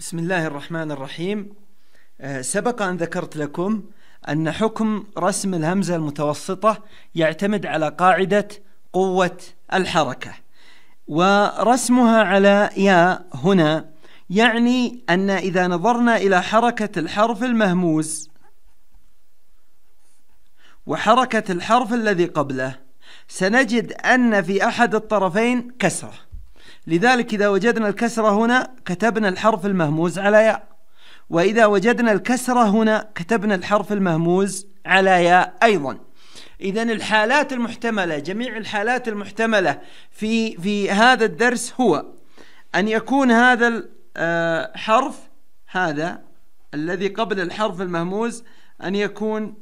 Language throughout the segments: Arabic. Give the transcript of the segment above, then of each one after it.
بسم الله الرحمن الرحيم آه، سبق أن ذكرت لكم أن حكم رسم الهمزة المتوسطة يعتمد على قاعدة قوة الحركة ورسمها على يا هنا يعني أن إذا نظرنا إلى حركة الحرف المهموز وحركة الحرف الذي قبله سنجد أن في أحد الطرفين كسره لذلك إذا وجدنا الكسرة هنا كتبنا الحرف المهموز على ياء وإذا وجدنا الكسرة هنا كتبنا الحرف المهموز على ياء أيضا إذا الحالات المحتملة جميع الحالات المحتملة في في هذا الدرس هو أن يكون هذا الحرف آه، هذا الذي قبل الحرف المهموز أن يكون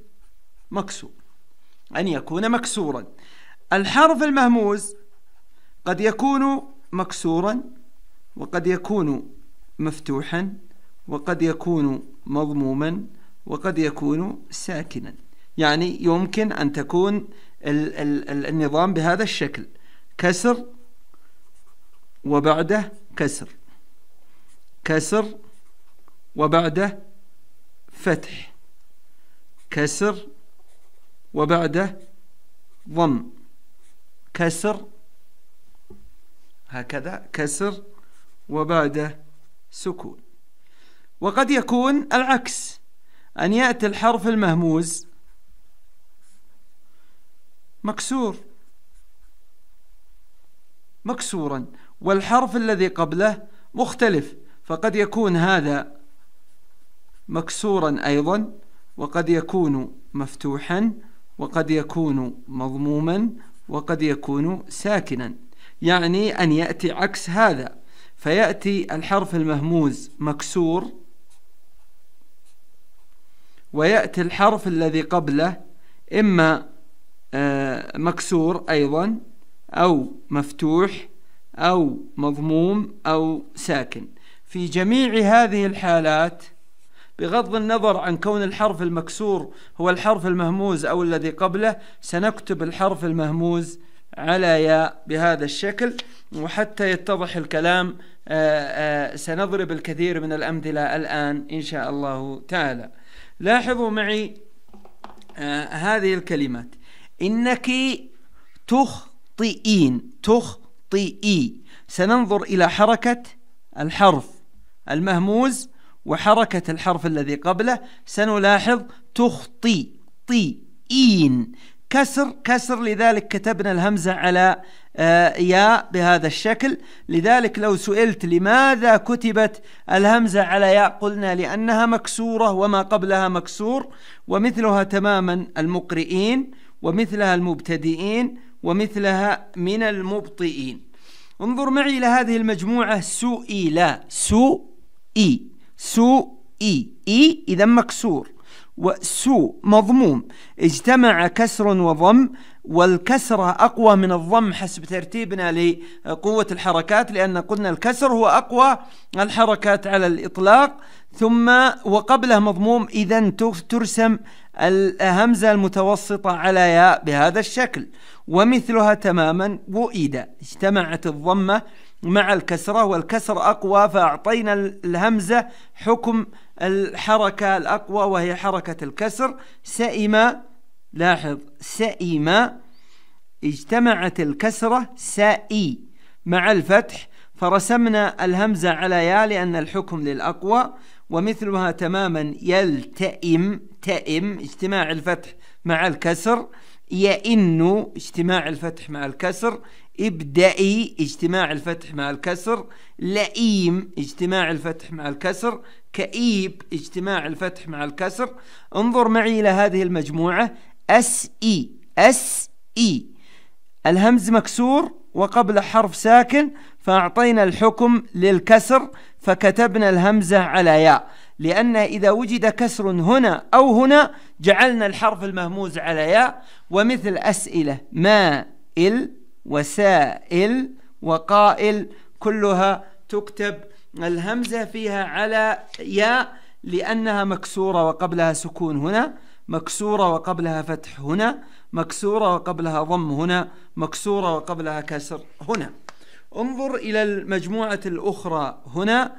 مكسور أن يكون مكسورا الحرف المهموز قد يكون مكسورا وقد يكون مفتوحا وقد يكون مضموما وقد يكون ساكنا يعني يمكن أن تكون ال ال النظام بهذا الشكل كسر وبعده كسر كسر وبعده فتح كسر وبعده ضم كسر هكذا كسر وبعده سكون وقد يكون العكس أن يأتي الحرف المهموز مكسور مكسورا والحرف الذي قبله مختلف فقد يكون هذا مكسورا أيضا وقد يكون مفتوحا وقد يكون مضموما وقد يكون ساكنا يعني أن يأتي عكس هذا فيأتي الحرف المهموز مكسور ويأتي الحرف الذي قبله إما آه، مكسور أيضا أو مفتوح أو مضموم أو ساكن في جميع هذه الحالات بغض النظر عن كون الحرف المكسور هو الحرف المهموز أو الذي قبله سنكتب الحرف المهموز على ياء بهذا الشكل وحتى يتضح الكلام آه، آه، سنضرب الكثير من الأمثلة الآن إن شاء الله تعالى لاحظوا معي آه، هذه الكلمات إنك تخطئين تخطئي سننظر إلى حركة الحرف المهموز وحركة الحرف الذي قبله سنلاحظ تخطي كسر كسر لذلك كتبنا الهمزة على آه، ياء بهذا الشكل لذلك لو سئلت لماذا كتبت الهمزة على ياء قلنا لأنها مكسورة وما قبلها مكسور ومثلها تماما المقرئين ومثلها المبتدئين ومثلها من المبطئين انظر معي إلى هذه المجموعة لا سوئي سوئي إي إذا مكسور وسوء مضموم اجتمع كسر وضم والكسرة أقوى من الضم حسب ترتيبنا لقوة الحركات لأن قلنا الكسر هو أقوى الحركات على الإطلاق ثم وقبله مضموم إذا ترسم الهمزة المتوسطة على ياء بهذا الشكل ومثلها تماما وئد اجتمعت الضمة مع الكسرة والكسر أقوى فأعطينا الهمزة حكم الحركة الأقوى وهي حركة الكسر سئم لاحظ سئم اجتمعت الكسرة سائي مع الفتح فرسمنا الهمزة على يا لأن الحكم للأقوى ومثلها تماما يلتئم تئم اجتماع الفتح مع الكسر انه اجتماع الفتح مع الكسر ابدئي اجتماع الفتح مع الكسر لئيم اجتماع الفتح مع الكسر كئيب اجتماع الفتح مع الكسر انظر معي إلى هذه المجموعة اس اي اس اي الهمز مكسور وقبل حرف ساكن فأعطينا الحكم للكسر فكتبنا الهمزة على ياء لأن إذا وجد كسر هنا أو هنا جعلنا الحرف المهموز على ياء ومثل أسئلة ما إل وسائل وقائل كلها تكتب الهمزة فيها على ياء لأنها مكسورة وقبلها سكون هنا مكسورة وقبلها فتح هنا مكسورة وقبلها ضم هنا مكسورة وقبلها كسر هنا انظر إلى المجموعة الأخرى هنا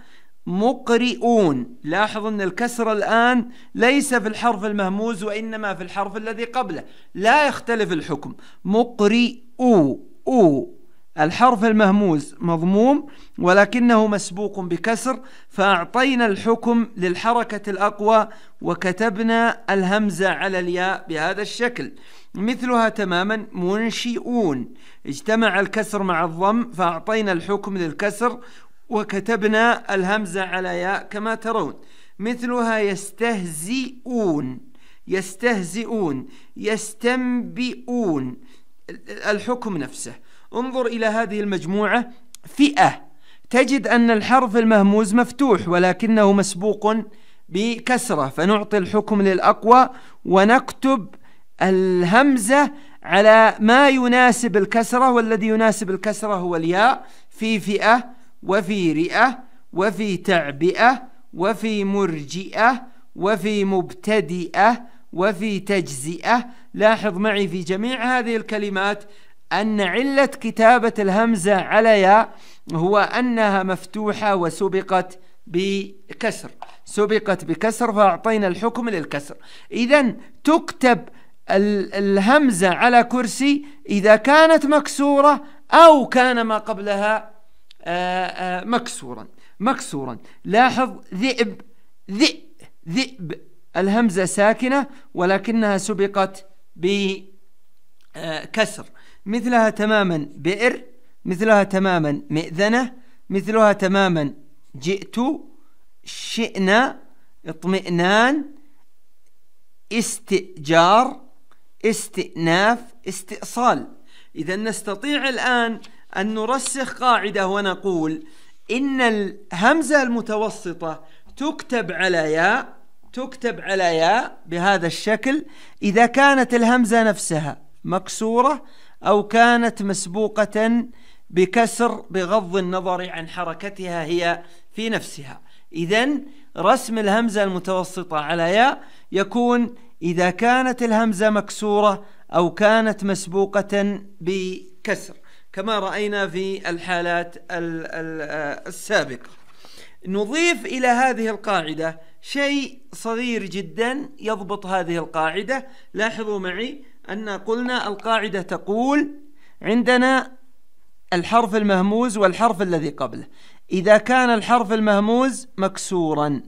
مقرئون لاحظ أن الكسر الآن ليس في الحرف المهموز وإنما في الحرف الذي قبله لا يختلف الحكم مقرئو أو الحرف المهموز مضموم ولكنه مسبوق بكسر فأعطينا الحكم للحركة الأقوى وكتبنا الهمزة على الياء بهذا الشكل مثلها تماما منشئون اجتمع الكسر مع الضم فأعطينا الحكم للكسر وكتبنا الهمزة على ياء كما ترون مثلها يستهزئون يستهزئون يستنبئون الحكم نفسه انظر إلى هذه المجموعة فئة تجد أن الحرف المهموز مفتوح ولكنه مسبوق بكسرة فنعطي الحكم للأقوى ونكتب الهمزة على ما يناسب الكسرة والذي يناسب الكسرة هو الياء في فئة وفي رئة وفي تعبئة وفي مرجئة وفي مبتدئة وفي تجزئة لاحظ معي في جميع هذه الكلمات أن علة كتابة الهمزة على ياء هو أنها مفتوحة وسبقت بكسر سبقت بكسر فأعطينا الحكم للكسر إذا تكتب الهمزة على كرسي إذا كانت مكسورة أو كان ما قبلها آه، آه، مكسورا مكسورا لاحظ ذئب ذئب ذئب الهمزة ساكنة ولكنها سبقت بكسر آه، مثلها تماما بئر مثلها تماما مئذنة مثلها تماما جئت شئنا اطمئنان استئجار استئناف استئصال إذا نستطيع الآن أن نرسخ قاعدة ونقول إن الهمزة المتوسطة تكتب على ياء تكتب على ياء بهذا الشكل إذا كانت الهمزة نفسها مكسورة أو كانت مسبوقة بكسر بغض النظر عن حركتها هي في نفسها إذا رسم الهمزة المتوسطة على ياء يكون إذا كانت الهمزة مكسورة أو كانت مسبوقة بكسر كما رأينا في الحالات آه، السابقة نضيف إلى هذه القاعدة شيء صغير جدا يضبط هذه القاعدة لاحظوا معي أن قلنا القاعدة تقول عندنا الحرف المهموز والحرف الذي قبله إذا كان الحرف المهموز مكسورا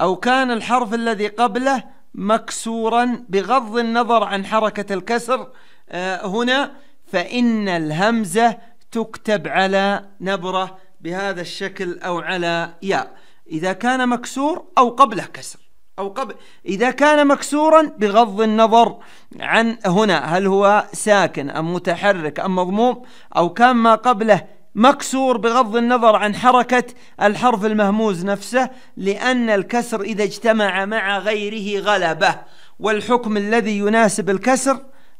أو كان الحرف الذي قبله مكسورا بغض النظر عن حركة الكسر آه، هنا فإن الهمزة تكتب على نبرة بهذا الشكل أو على ياء إذا كان مكسور أو قبله كسر أو قبل إذا كان مكسورا بغض النظر عن هنا هل هو ساكن أم متحرك أم مضموم أو كان ما قبله مكسور بغض النظر عن حركة الحرف المهموز نفسه لأن الكسر إذا اجتمع مع غيره غلبه والحكم الذي يناسب الكسر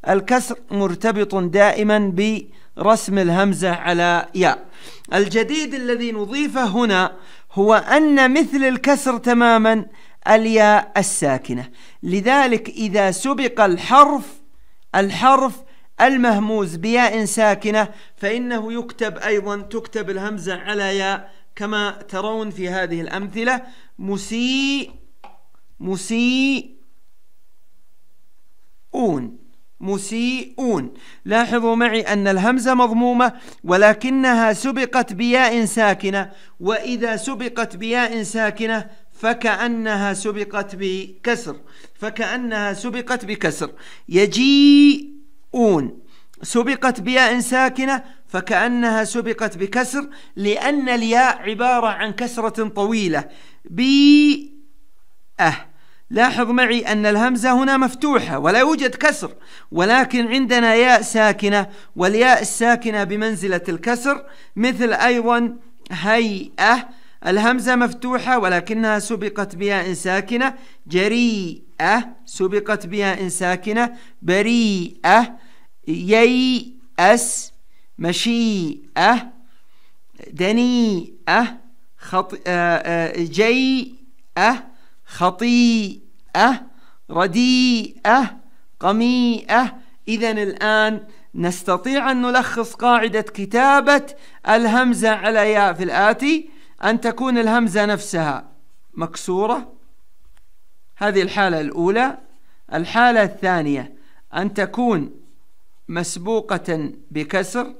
الكسر مرتبط دائما برسم الهمزة على ياء الجديد الذي نضيفه هنا هو أن مثل الكسر تماما الياء الساكنة لذلك إذا سبق الحرف الحرف المهموز بياء ساكنة فإنه يكتب أيضا تكتب الهمزة على ياء كما ترون في هذه الأمثلة مسيء أون مسيئون لاحظوا معي أن الهمزة مضمومة ولكنها سبقت بياء ساكنة وإذا سبقت بياء ساكنة فكأنها سبقت بكسر فكأنها سبقت بكسر يجيئون سبقت بياء ساكنة فكأنها سبقت بكسر لأن الياء عبارة عن كسرة طويلة بيئة لاحظ معي أن الهمزة هنا مفتوحة ولا يوجد كسر ولكن عندنا ياء ساكنة والياء الساكنة بمنزلة الكسر مثل أيضا هيئة الهمزة مفتوحة ولكنها سبقت بياء ساكنة جريئة سبقت بياء ساكنة بريئة ييأس مشيئة دنيئة خط... آه، آه، جيئة خطيئة رديئة قميئة إذا الآن نستطيع أن نلخص قاعدة كتابة الهمزة على ياء في الآتي أن تكون الهمزة نفسها مكسورة هذه الحالة الأولى الحالة الثانية أن تكون مسبوقة بكسر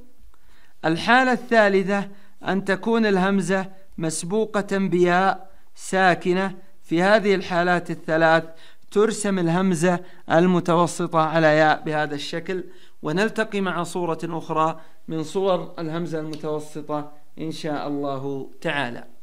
الحالة الثالثة أن تكون الهمزة مسبوقة بياء ساكنة في هذه الحالات الثلاث ترسم الهمزة المتوسطة على ياء بهذا الشكل ونلتقي مع صورة أخرى من صور الهمزة المتوسطة إن شاء الله تعالى